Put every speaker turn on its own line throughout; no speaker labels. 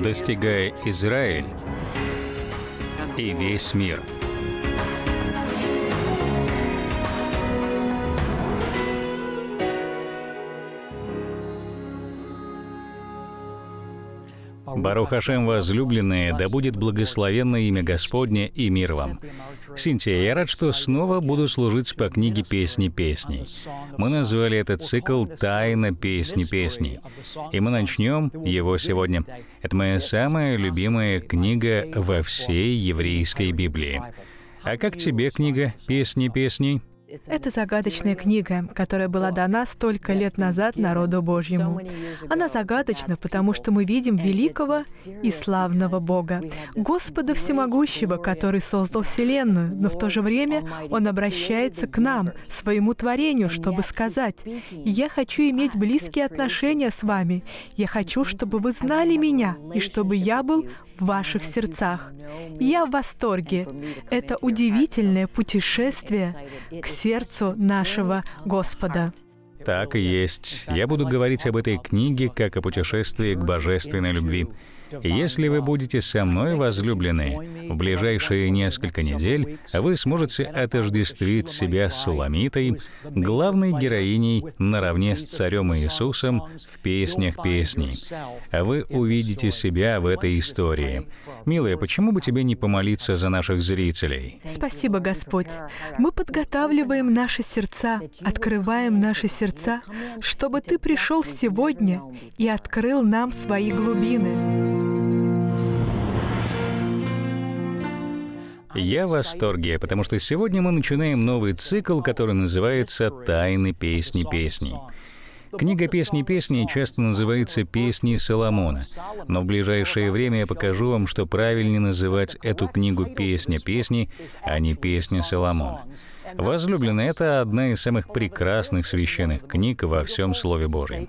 достигая Израиль и весь мир. Барухашем, Хашем, возлюбленные, да будет благословенно имя Господне и мир вам. Синтия, я рад, что снова буду служить по книге «Песни песней». Мы назвали этот цикл «Тайна песни песней». И мы начнем его сегодня. Это моя самая любимая книга во всей еврейской Библии. А как тебе книга «Песни песней»? Это загадочная книга, которая была дана столько лет назад народу Божьему. Она загадочна, потому что мы видим великого и славного Бога, Господа Всемогущего, который создал Вселенную, но в то же время Он обращается к нам, своему творению, чтобы сказать, «Я хочу иметь близкие отношения с вами, я хочу, чтобы вы знали меня, и чтобы я был в ваших сердцах. Я в восторге. Это удивительное путешествие к сердцу нашего Господа. Так и есть. Я буду говорить об этой книге как о путешествии к божественной любви. Если вы будете со мной, возлюбленные, в ближайшие несколько недель вы сможете отождествить себя с Уламитой, главной героиней наравне с Царем Иисусом в «Песнях песней». Вы увидите себя в этой истории. Милая, почему бы тебе не помолиться за наших зрителей? Спасибо, Господь. Мы подготавливаем наши сердца, открываем наши сердца, чтобы Ты пришел сегодня и открыл нам свои глубины. Я в восторге, потому что сегодня мы начинаем новый цикл, который называется «Тайны песни песней». Книга «Песни песней» часто называется «Песни Соломона», но в ближайшее время я покажу вам, что правильнее называть эту книгу «Песня песней», а не «Песня Соломона». «Возлюбленная» — это одна из самых прекрасных священных книг во всем Слове Божьем.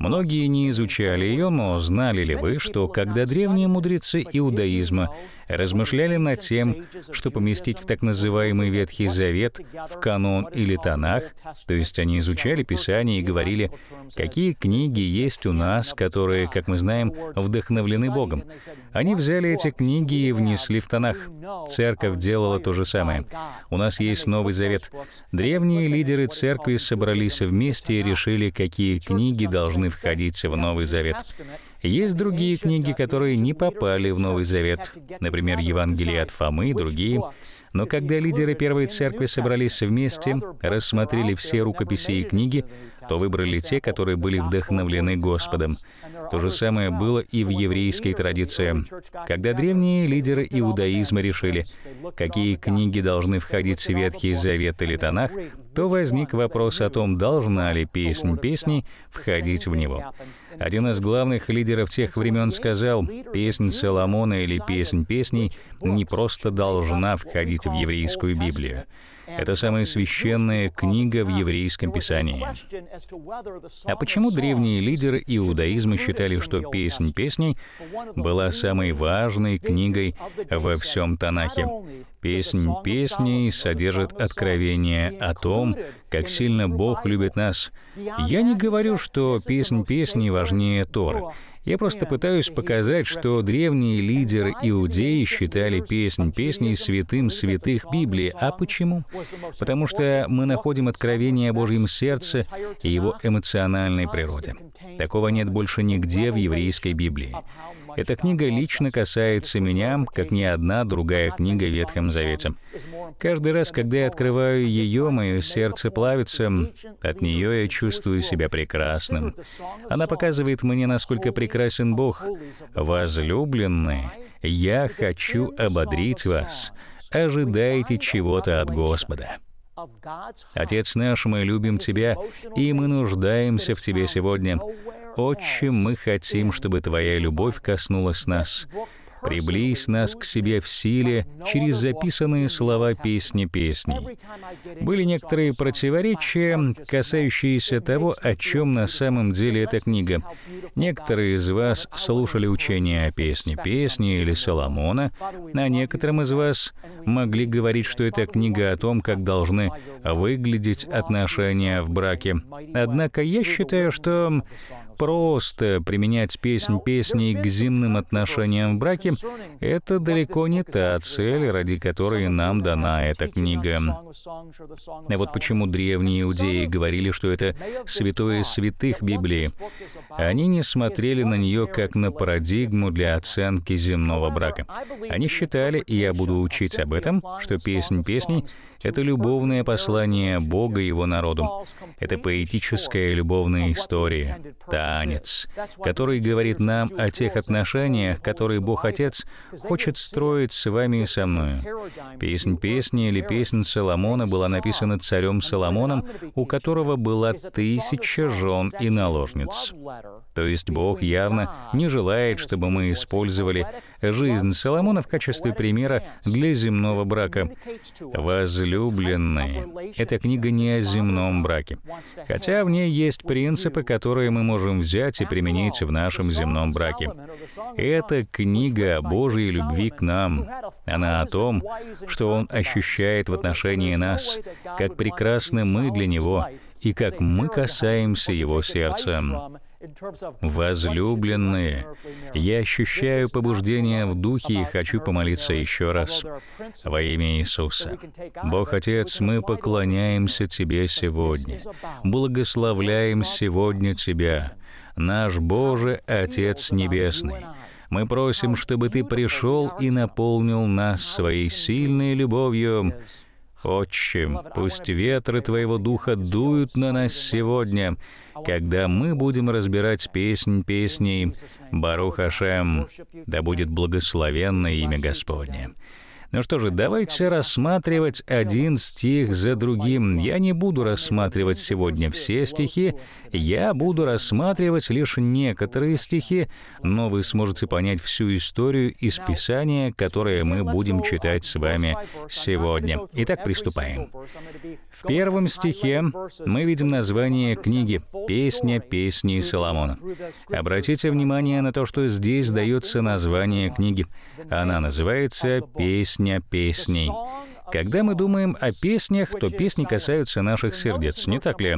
Многие не изучали ее, но знали ли вы, что когда древние мудрецы иудаизма размышляли над тем, что поместить в так называемый Ветхий Завет, в канон или Танах, то есть они изучали Писание и говорили, какие книги есть у нас, которые, как мы знаем, вдохновлены Богом. Они взяли эти книги и внесли в Танах. Церковь делала то же самое. У нас есть Новый Завет. Древние лидеры церкви собрались вместе и решили, какие книги должны входить в Новый Завет. Есть другие книги, которые не попали в Новый Завет, например, Евангелие от Фомы и другие. Но когда лидеры Первой Церкви собрались вместе, рассмотрели все рукописи и книги, то выбрали те, которые были вдохновлены Господом. То же самое было и в еврейской традиции. Когда древние лидеры иудаизма решили, какие книги должны входить в Ветхий Завет или Танах, то возник вопрос о том, должна ли песнь песней входить в него. Один из главных лидеров тех времен сказал, «Песнь Соломона или песнь песней не просто должна входить в еврейскую Библию. Это самая священная книга в еврейском писании. А почему древние лидеры иудаизма считали, что «Песнь песней» была самой важной книгой во всем Танахе? «Песнь песней» содержит откровение о том, как сильно Бог любит нас. Я не говорю, что «Песнь песней» важнее Торы. Я просто пытаюсь показать, что древние лидеры иудеи считали песнь песней святым святых Библии. А почему? Потому что мы находим откровение о Божьем сердце и его эмоциональной природе. Такого нет больше нигде в еврейской Библии. Эта книга лично касается меня, как ни одна другая книга в Ветхом Завете. Каждый раз, когда я открываю ее, мое сердце плавится. От нее я чувствую себя прекрасным. Она показывает мне, насколько прекрасен Бог. Возлюбленные, я хочу ободрить вас. Ожидайте чего-то от Господа. Отец наш, мы любим Тебя, и мы нуждаемся в Тебе сегодня. «Отче, мы хотим, чтобы Твоя любовь коснулась нас. Приблизь нас к себе в силе через записанные слова песни песней. Были некоторые противоречия, касающиеся того, о чем на самом деле эта книга. Некоторые из вас слушали учение о песне песни или Соломона, а некоторым из вас могли говорить, что эта книга о том, как должны выглядеть отношения в браке. Однако я считаю, что просто применять песнь песней к земным отношениям в браке — это далеко не та цель, ради которой нам дана эта книга. А вот почему древние иудеи говорили, что это святое святых Библии. Они не смотрели на нее как на парадигму для оценки земного брака. Они считали, и я буду учить об этом, что песнь песней — это любовное послание Бога его народу. Это поэтическая любовная история, та, танец, который говорит нам о тех отношениях, которые Бог Отец хочет строить с вами и со мной. Песнь песни или песнь Соломона была написана царем Соломоном, у которого было тысяча жен и наложниц. То есть Бог явно не желает, чтобы мы использовали жизнь Соломона в качестве примера для земного брака. «Возлюбленные» — эта книга не о земном браке, хотя в ней есть принципы, которые мы можем взять и применить в нашем земном браке. Это книга о Божьей любви к нам. Она о том, что Он ощущает в отношении нас, как прекрасны мы для Него и как мы касаемся Его сердца. Возлюбленные, я ощущаю побуждение в духе и хочу помолиться еще раз во имя Иисуса. Бог Отец, мы поклоняемся Тебе сегодня, благословляем сегодня Тебя, наш Боже Отец Небесный. Мы просим, чтобы Ты пришел и наполнил нас своей сильной любовью, Отче, пусть ветры Твоего Духа дуют на нас сегодня, когда мы будем разбирать песнь песней Барух Ашем, да будет благословенно имя Господне. Ну что же, давайте рассматривать один стих за другим. Я не буду рассматривать сегодня все стихи, я буду рассматривать лишь некоторые стихи, но вы сможете понять всю историю из Писания, которое мы будем читать с вами сегодня. Итак, приступаем. В первом стихе мы видим название книги «Песня песни Соломона». Обратите внимание на то, что здесь дается название книги. Она называется «Песня песня песней. Когда мы думаем о песнях, то песни касаются наших сердец, не так ли?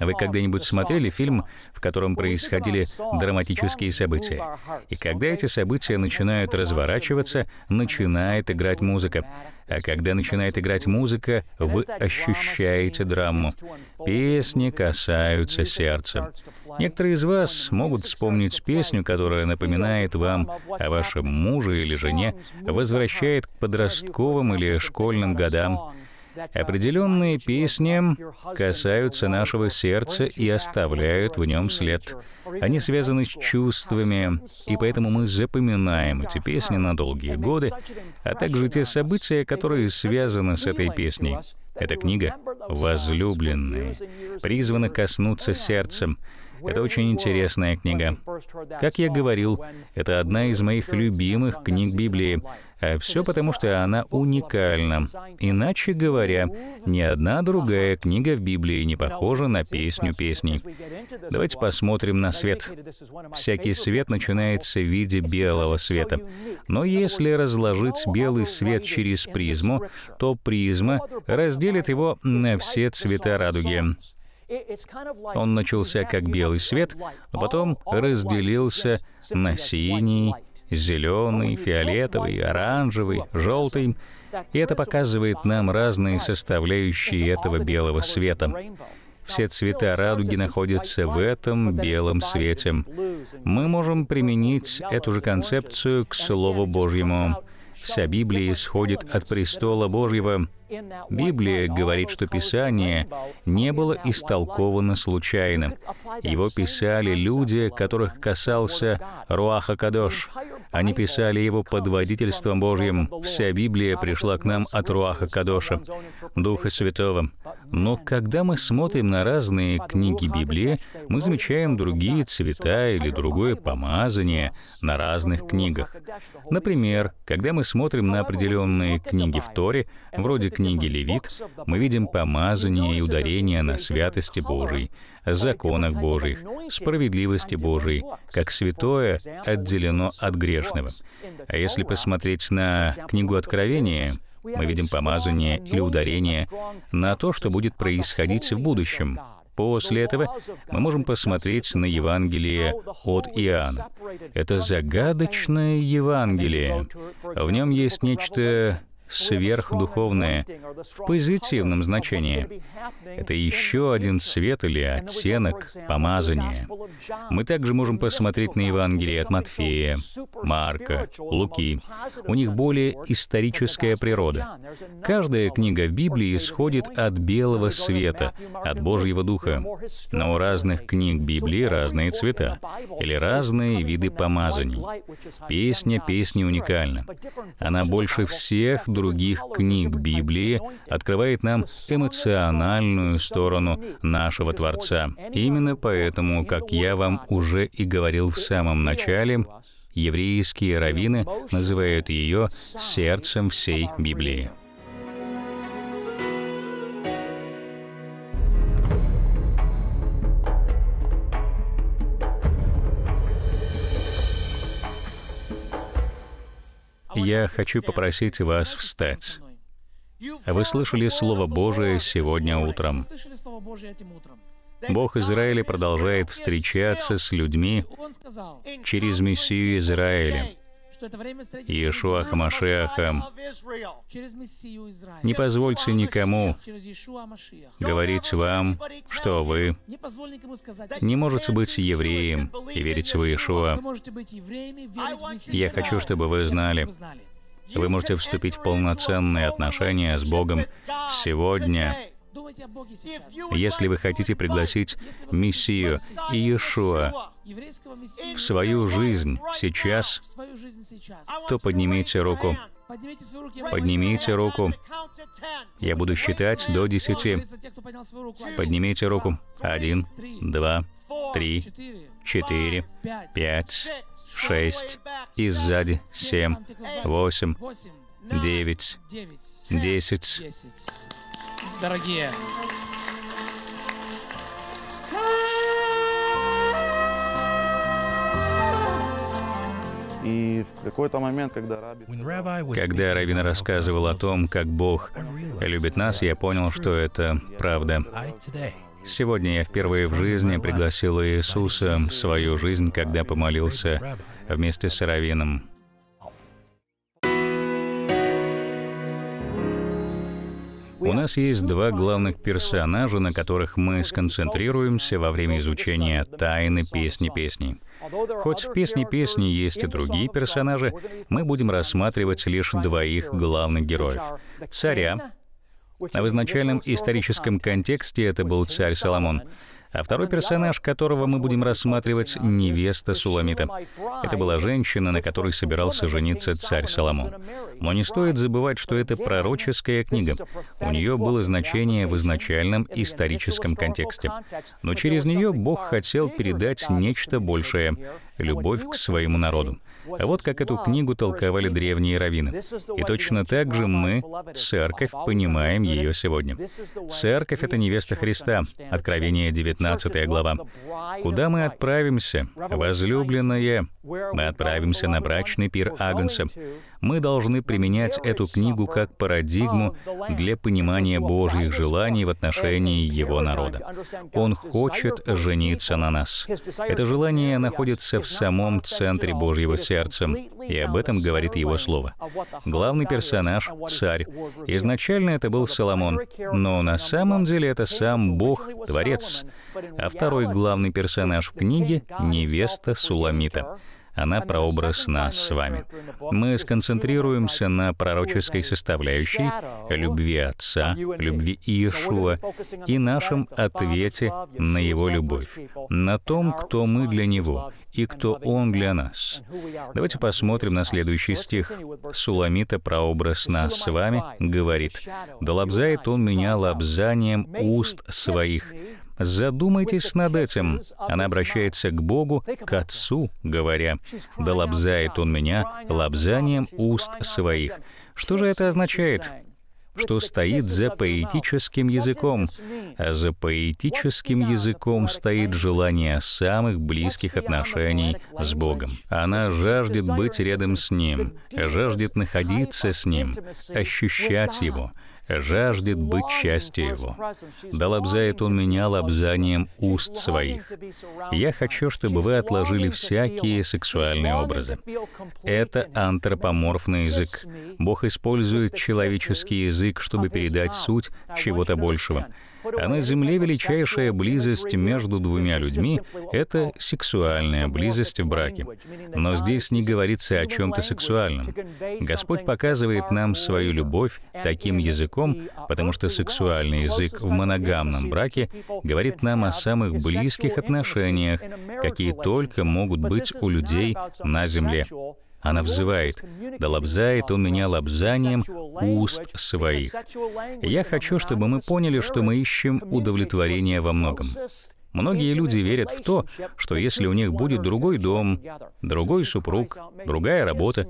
Вы когда-нибудь смотрели фильм, в котором происходили драматические события? И когда эти события начинают разворачиваться, начинает играть музыка. А когда начинает играть музыка, вы ощущаете драму. Песни касаются сердца. Некоторые из вас могут вспомнить песню, которая напоминает вам о вашем муже или жене, возвращает к подростковым или школьным годам, Определенные песни касаются нашего сердца и оставляют в нем след. Они связаны с чувствами, и поэтому мы запоминаем эти песни на долгие годы, а также те события, которые связаны с этой песней. Эта книга «Возлюбленные» призвана коснуться сердцем. Это очень интересная книга. Как я говорил, это одна из моих любимых книг Библии, все потому, что она уникальна. Иначе говоря, ни одна другая книга в Библии не похожа на песню песней. Давайте посмотрим на свет. Всякий свет начинается в виде белого света. Но если разложить белый свет через призму, то призма разделит его на все цвета радуги. Он начался как белый свет, а потом разделился на синий, зеленый, фиолетовый, оранжевый, желтый. И это показывает нам разные составляющие этого белого света. Все цвета радуги находятся в этом белом свете. Мы можем применить эту же концепцию к Слову Божьему. Вся Библия исходит от престола Божьего, Библия говорит, что Писание не было истолковано случайно. Его писали люди, которых касался Руаха Кадош. Они писали его под водительством Божьим. Вся Библия пришла к нам от Руаха Кадоша, Духа Святого. Но когда мы смотрим на разные книги Библии, мы замечаем другие цвета или другое помазание на разных книгах. Например, когда мы смотрим на определенные книги в Торе, вроде книге Левит мы видим помазание и ударение на святости Божией, законах Божьих, справедливости Божией, как святое отделено от грешного. А если посмотреть на книгу Откровения, мы видим помазание или ударение на то, что будет происходить в будущем. После этого мы можем посмотреть на Евангелие от Иоанна. Это загадочное Евангелие. В нем есть нечто сверхдуховное в позитивном значении. Это еще один цвет или оттенок помазания. Мы также можем посмотреть на Евангелие от Матфея, Марка, Луки. У них более историческая природа. Каждая книга в Библии исходит от белого света, от Божьего Духа. Но у разных книг Библии разные цвета или разные виды помазаний. Песня песни уникальна. Она больше всех других книг Библии открывает нам эмоциональную сторону нашего Творца. Именно поэтому, как я вам уже и говорил в самом начале, еврейские раввины называют ее сердцем всей Библии. Я хочу попросить вас встать. Вы слышали Слово Божие сегодня утром. Бог Израиля продолжает встречаться с людьми через Мессию Израиля. Иешуа Хамашиахом. Не позвольте никому говорить вам, что вы не можете быть евреем и верить в Иешуа. Я хочу, чтобы вы знали, вы можете вступить в полноценные отношения с Богом сегодня, если вы хотите пригласить Мессию Иешуа в свою жизнь сейчас, то поднимите руку. Поднимите руку. Я буду считать до десяти. Поднимите руку. Один, два, три, четыре, пять, шесть. И сзади семь, восемь, девять, десять дорогие. И в какой-то момент, когда Раби... Когда Равин рассказывал о том, как Бог любит нас, я понял, что это правда. Сегодня я впервые в жизни пригласил Иисуса в свою жизнь, когда помолился вместе с Равином. У нас есть два главных персонажа, на которых мы сконцентрируемся во время изучения тайны песни песней. Хоть в песне песни есть и другие персонажи, мы будем рассматривать лишь двоих главных героев. Царя, а в изначальном историческом контексте это был царь Соломон, а второй персонаж, которого мы будем рассматривать, — невеста Суламита. Это была женщина, на которой собирался жениться царь Соломон. Но не стоит забывать, что это пророческая книга. У нее было значение в изначальном историческом контексте. Но через нее Бог хотел передать нечто большее — любовь к своему народу. А вот как эту книгу толковали древние раввины. И точно так же мы, церковь, понимаем ее сегодня. Церковь — это невеста Христа, Откровение 19 глава. Куда мы отправимся, возлюбленная? Мы отправимся на брачный пир Агнца мы должны применять эту книгу как парадигму а, для понимания Божьих желаний в отношении Его народа. Он хочет жениться на нас. Это желание находится в самом центре Божьего сердца, и об этом говорит Его Слово. Главный персонаж — царь. Изначально это был Соломон, но на самом деле это сам Бог, Творец. А второй главный персонаж в книге — невеста Суламита. Она прообраз нас с вами. Мы сконцентрируемся на пророческой составляющей, любви Отца, любви Иешуа и нашем ответе на Его любовь, на том, кто мы для Него и кто Он для нас. Давайте посмотрим на следующий стих. Суламита, прообраз нас с вами, говорит, «Да лобзает он меня лобзанием уст своих, Задумайтесь над этим. Она обращается к Богу, к Отцу, говоря, «Да лобзает он меня лобзанием уст своих». Что же это означает? Что стоит за поэтическим языком? А за поэтическим языком стоит желание самых близких отношений с Богом. Она жаждет быть рядом с Ним, жаждет находиться с Ним, ощущать Его — жаждет быть частью его. Да он меня лобзанием уст своих. Я хочу, чтобы вы отложили всякие сексуальные образы. Это антропоморфный язык. Бог использует человеческий язык, чтобы передать суть чего-то большего. А на Земле величайшая близость между двумя людьми — это сексуальная близость в браке. Но здесь не говорится о чем-то сексуальном. Господь показывает нам свою любовь таким языком, языком, потому что сексуальный язык в моногамном браке говорит нам о самых близких отношениях, какие только могут быть у людей на Земле. Она взывает, да лобзает он меня лобзанием уст своих. Я хочу, чтобы мы поняли, что мы ищем удовлетворение во многом. Многие люди верят в то, что если у них будет другой дом, другой супруг, другая работа,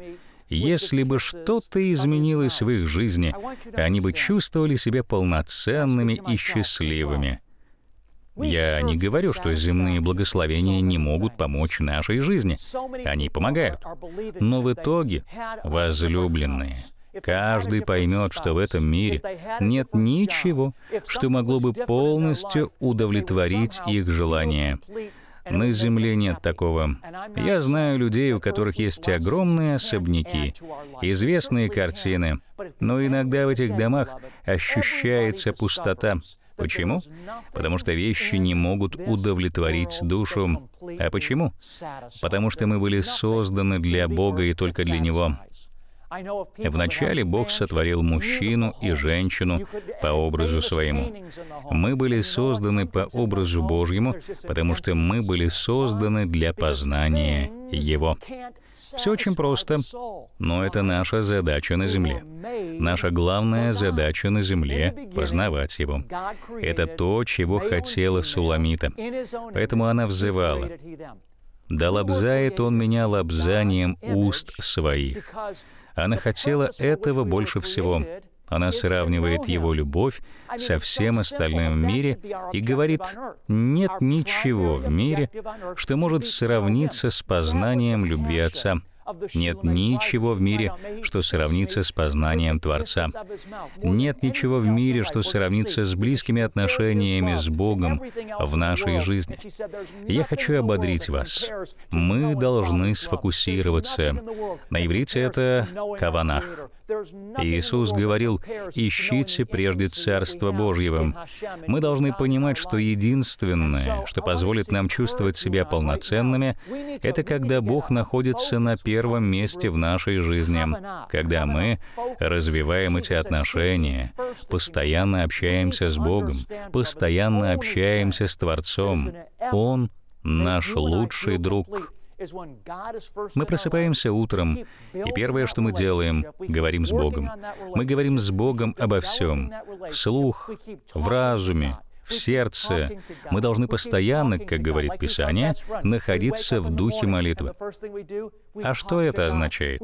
если бы что-то изменилось в их жизни, они бы чувствовали себя полноценными и счастливыми. Я не говорю, что земные благословения не могут помочь нашей жизни. Они помогают. Но в итоге, возлюбленные, каждый поймет, что в этом мире нет ничего, что могло бы полностью удовлетворить их желания. На Земле нет такого. Я знаю людей, у которых есть огромные особняки, известные картины, но иногда в этих домах ощущается пустота. Почему? Потому что вещи не могут удовлетворить душу. А почему? Потому что мы были созданы для Бога и только для Него. Вначале Бог сотворил мужчину и женщину по образу своему. Мы были созданы по образу Божьему, потому что мы были созданы для познания Его. Все очень просто, но это наша задача на земле. Наша главная задача на земле — познавать Его. Это то, чего хотела Суламита. Поэтому она взывала. «Да лобзает он меня лобзанием уст своих». Она хотела этого больше всего. Она сравнивает его любовь со всем остальным в мире и говорит, нет ничего в мире, что может сравниться с познанием любви Отца. Нет ничего в мире, что сравнится с познанием Творца. Нет ничего в мире, что сравнится с близкими отношениями с Богом в нашей жизни. Я хочу ободрить вас. Мы должны сфокусироваться. На иврите это «каванах». Иисус говорил, «Ищите прежде Царство Божьего». Мы должны понимать, что единственное, что позволит нам чувствовать себя полноценными, это когда Бог находится на первом месте в нашей жизни, когда мы развиваем эти отношения, постоянно общаемся с Богом, постоянно общаемся с Творцом. Он — наш лучший друг. Мы просыпаемся утром, и первое, что мы делаем, говорим с Богом. Мы говорим с Богом обо всем, вслух, в разуме, в сердце. Мы должны постоянно, как говорит Писание, находиться в духе молитвы. А что это означает?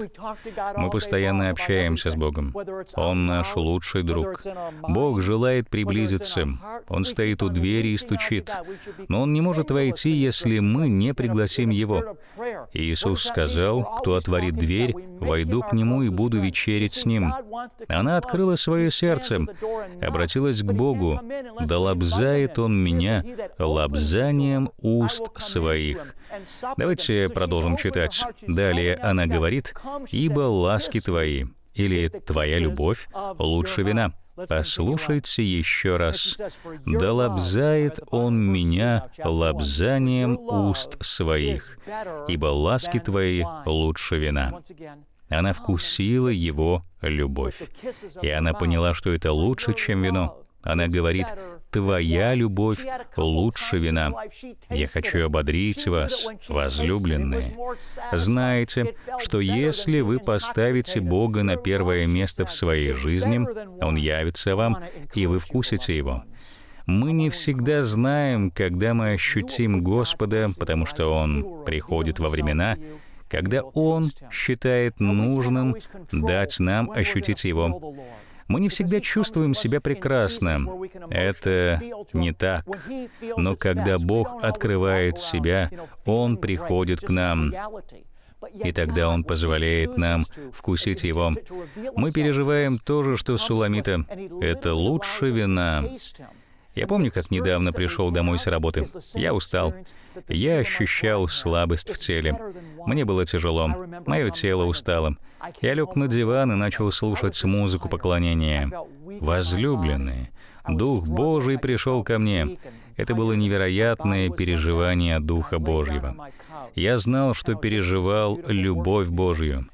Мы постоянно общаемся с Богом. Он наш лучший друг. Бог желает приблизиться. Он стоит у двери и стучит. Но Он не может войти, если мы не пригласим Его. Иисус сказал, «Кто отворит дверь, войду к Нему и буду вечерить с Ним». Она открыла свое сердце, обратилась к Богу. «Да лобзает Он меня лобзанием уст своих». Давайте продолжим читать. Далее она говорит, «Ибо ласки твои» или «Твоя любовь лучше вина». Послушайте еще раз. «Да лобзает он меня лобзанием уст своих, ибо ласки твои лучше вина». Она вкусила его любовь, и она поняла, что это лучше, чем вино. Она говорит, «Твоя любовь лучше вина». Я хочу ободрить вас, возлюбленные. Знаете, что если вы поставите Бога на первое место в своей жизни, Он явится вам, и вы вкусите Его. Мы не всегда знаем, когда мы ощутим Господа, потому что Он приходит во времена, когда Он считает нужным дать нам ощутить Его. Мы не всегда чувствуем себя прекрасно. Это не так. Но когда Бог открывает себя, Он приходит к нам. И тогда Он позволяет нам вкусить Его. Мы переживаем то же, что Суламита. Это лучше вина. Я помню, как недавно пришел домой с работы. Я устал. Я ощущал слабость в теле. Мне было тяжело. Мое тело устало. Я лег на диван и начал слушать музыку поклонения. Возлюбленные, Дух Божий пришел ко мне. Это было невероятное переживание Духа Божьего. Я знал, что переживал любовь Божью.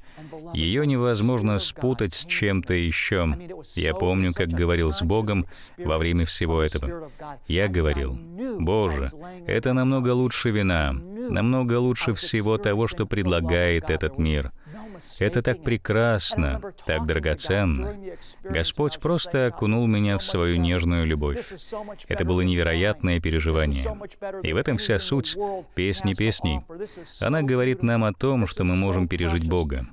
Ее невозможно спутать с чем-то еще. Я помню, как говорил с Богом во время всего этого. Я говорил, «Боже, это намного лучше вина, намного лучше всего того, что предлагает этот мир». Это так прекрасно, так драгоценно. Господь просто окунул меня в свою нежную любовь. Это было невероятное переживание. И в этом вся суть песни песней. Она говорит нам о том, что мы можем пережить Бога.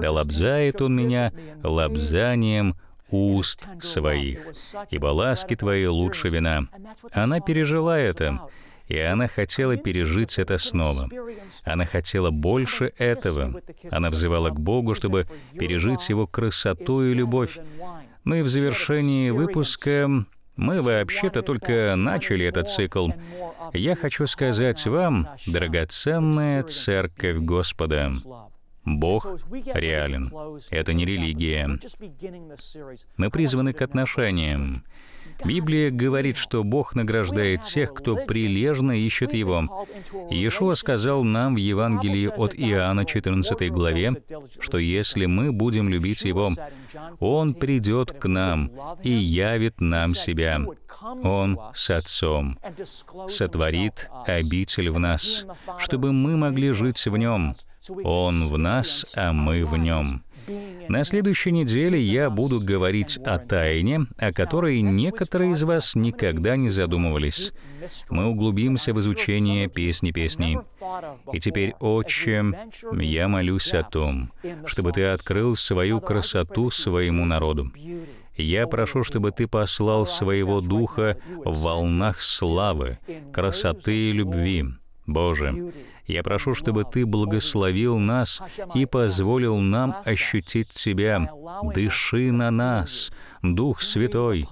Да лобзает Он меня лобзанием уст своих, ибо ласки Твои лучше вина. Она пережила это, и она хотела пережить это снова. Она хотела больше этого. Она взывала к Богу, чтобы пережить Его красоту и любовь. Ну и в завершении выпуска мы вообще-то только начали этот цикл. Я хочу сказать вам, драгоценная Церковь Господа, Бог реален. Это не религия. Мы призваны к отношениям. Библия говорит, что Бог награждает тех, кто прилежно ищет Его. Иешуа сказал нам в Евангелии от Иоанна 14 главе, что если мы будем любить Его, Он придет к нам и явит нам себя. Он с Отцом сотворит обитель в нас, чтобы мы могли жить в Нем. Он в нас, а мы в Нем. На следующей неделе я буду говорить о тайне, о которой некоторые из вас никогда не задумывались. Мы углубимся в изучение песни песней. И теперь, Отче, я молюсь о том, чтобы Ты открыл свою красоту своему народу. Я прошу, чтобы Ты послал своего Духа в волнах славы, красоты и любви. Боже, я прошу, чтобы Ты благословил нас и позволил нам ощутить Тебя. Дыши на нас, Дух Святой.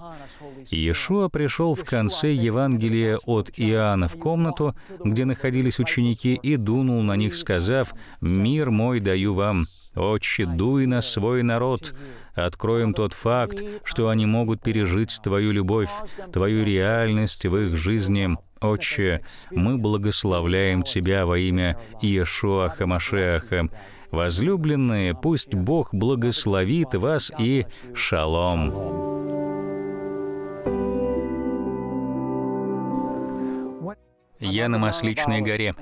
Иешуа пришел в конце Евангелия от Иоанна в комнату, где находились ученики, и дунул на них, сказав, «Мир мой даю вам, отче, дуй на свой народ, откроем тот факт, что они могут пережить Твою любовь, Твою реальность в их жизни. Отче, мы благословляем Тебя во имя Иешуа Хамашеаха. Возлюбленные, пусть Бог благословит вас и шалом. Я на Масличной горе.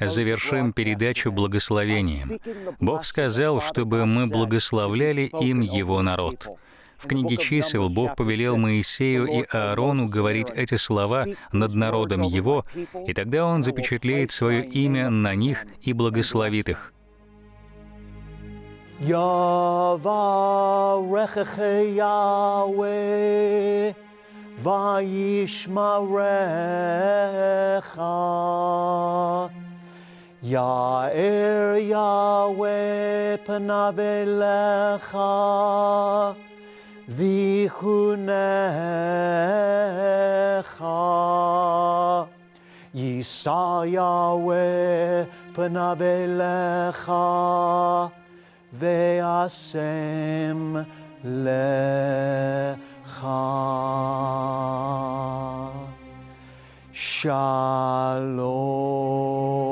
Завершим передачу благословением. Бог сказал, чтобы мы благословляли им Его народ. В книге чисел Бог повелел Моисею и Аарону говорить эти слова над народом его, и тогда он запечатлеет свое имя на них и благословит их. Ya'er Yahweh panav elecha Vihunecha. Yisaya we penavelecha veasem lecha. Shalom.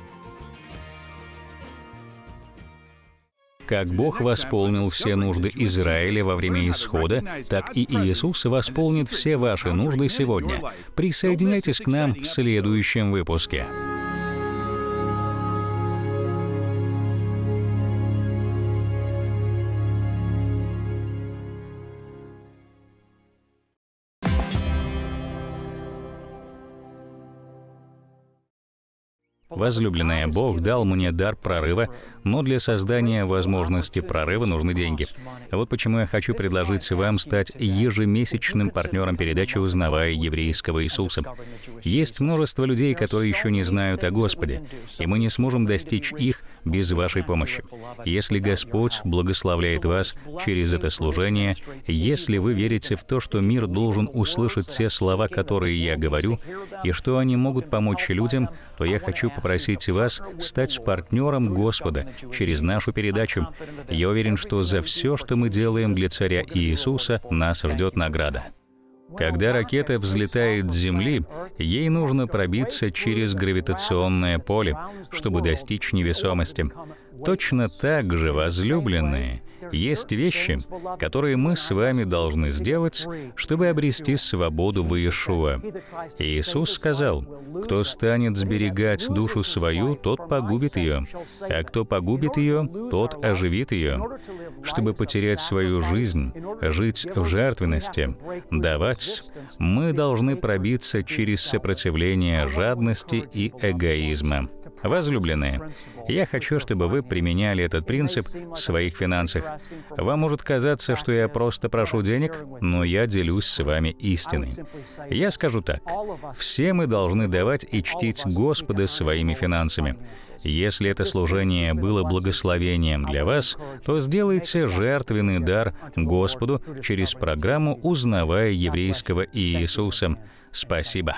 Как Бог восполнил все нужды Израиля во время исхода, так и Иисус восполнит все ваши нужды сегодня. Присоединяйтесь к нам в следующем выпуске. Возлюбленная, Бог дал мне дар прорыва, но для создания возможности прорыва нужны деньги. Вот почему я хочу предложить вам стать ежемесячным партнером передачи «Узнавая еврейского Иисуса». Есть множество людей, которые еще не знают о Господе, и мы не сможем достичь их без вашей помощи. Если Господь благословляет вас через это служение, если вы верите в то, что мир должен услышать те слова, которые я говорю, и что они могут помочь людям, то я хочу попросить вас стать партнером Господа через нашу передачу. Я уверен, что за все, что мы делаем для Царя Иисуса, нас ждет награда. Когда ракета взлетает с Земли, ей нужно пробиться через гравитационное поле, чтобы достичь невесомости. Точно так же, возлюбленные, есть вещи, которые мы с вами должны сделать, чтобы обрести свободу в Иешуа. Иисус сказал, «Кто станет сберегать душу свою, тот погубит ее, а кто погубит ее, тот оживит ее». Чтобы потерять свою жизнь, жить в жертвенности, давать, мы должны пробиться через сопротивление жадности и эгоизма. Возлюбленные, я хочу, чтобы вы применяли этот принцип в своих финансах. Вам может казаться, что я просто прошу денег, но я делюсь с вами истиной. Я скажу так. Все мы должны давать и чтить Господа своими финансами. Если это служение было благословением для вас, то сделайте жертвенный дар Господу через программу «Узнавая еврейского Иисуса». Спасибо.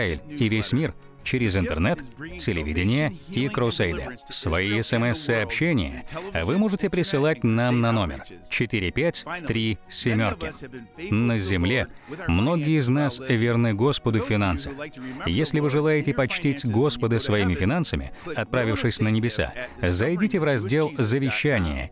Израиль и весь мир через интернет, телевидение и кроссейды. Свои смс-сообщения вы можете присылать нам на номер 453 На земле многие из нас верны Господу в финансах. Если вы желаете почтить Господа своими финансами, отправившись на небеса, зайдите в раздел «Завещание»